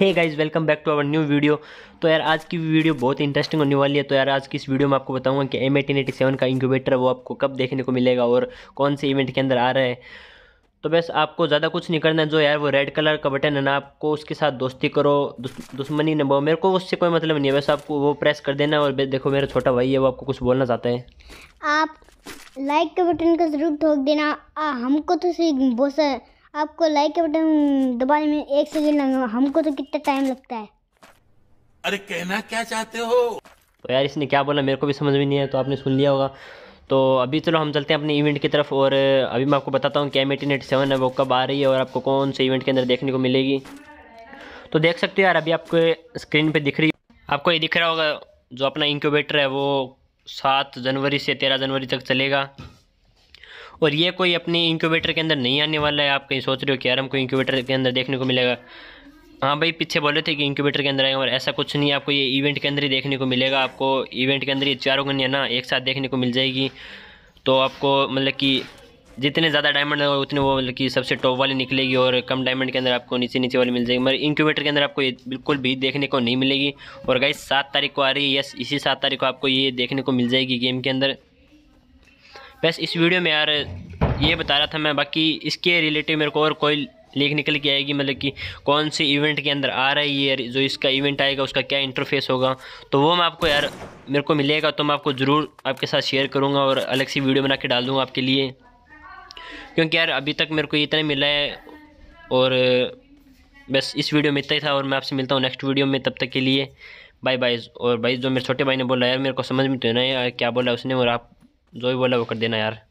hey guys welcome back to our new video तो यार आज की वीडियो बहुत इंटरेस्टिंग होने वाली है तो यार आज की इस वीडियो में आपको बताऊंगा कि एम एटीन एटी सेवन का इंक्यूबेटर वो आपको कब देखने को मिलेगा और कौन से इवेंट के अंदर आ रहा है तो बस आपको ज़्यादा कुछ नहीं करना है जो यार वो रेड कलर का बटन है ना आपको उसके साथ दोस्ती करो दुश्मनी न मेरे को उससे कोई मतलब नहीं है बस आपको वो प्रेस कर देना और देखो मेरा छोटा भाई है वो आपको कुछ बोलना चाहता है आप लाइक के बटन को जरूर ठोक देना हमको तो बहुत आपको लाइक के बटन दबाने में एक सेकेंड लगा हमको तो कितना टाइम लगता है अरे कहना क्या चाहते हो तो यार इसने क्या बोला मेरे को भी समझ में नहीं है तो आपने सुन लिया होगा तो अभी चलो हम चलते हैं अपने इवेंट की तरफ और अभी मैं आपको बताता हूँ कि एम एटीन एटी सेवन है वो कब आ रही है और आपको कौन से इवेंट के अंदर देखने को मिलेगी तो देख सकते हो यार अभी आपको स्क्रीन पे दिख रही आपको ये दिख रहा होगा जो अपना इंक्यूबेटर है वो सात जनवरी से तेरह जनवरी तक चलेगा और ये कोई अपने इंक्यूबेटर के अंदर नहीं आने वाला है आप कहीं सोच रहे हो कि यार हमको इंक्यूबेटर के अंदर देखने को मिलेगा हाँ भाई पीछे बोले थे कि इंक्यूबेटर के अंदर आएंगे और ऐसा कुछ नहीं आपको ये इवेंट के अंदर ही देखने को मिलेगा आपको इवेंट के अंदर ही चारों गनिया ना एक साथ देखने को मिल जाएगी तो आपको मतलब कि जितने ज़्यादा डायमंड होगा उतने वो मतलब कि सबसे टॉप वाली निकलेगी और कम डायमंड के अंदर आपको नीचे नीचे वाली मिल जाएगी मगर इंक्यूबेटर के अंदर आपको ये बिल्कुल भी देखने को नहीं मिलेगी और गाइस सात तारीख को आ रही है यस इसी सात तारीख को आपको ये देखने को मिल जाएगी गेम के अंदर बस इस वीडियो में यार ये बता रहा था मैं बाकी इसके रिलेटिव मेरे को और कोई लीक निकल के आएगी मतलब कि कौन से इवेंट के अंदर आ रहा है ये जो इसका इवेंट आएगा उसका क्या इंटरफेस होगा तो वो मैं आपको यार मेरे को मिलेगा तो मैं आपको ज़रूर आपके साथ शेयर करूँगा और अलग सी वीडियो बना के डाल दूँगा आपके लिए क्योंकि यार अभी तक मेरे को इतना मिला है और बस इस वीडियो में इतना ही था और मैं आपसे मिलता हूँ नेक्स्ट वीडियो में तब तक के लिए बाय बाय और भाई जो मेरे छोटे भाई ने बोला यार मेरे को समझ में तो नहीं आया क्या बोला उसने और आप जो भी बोला वो कर देना यार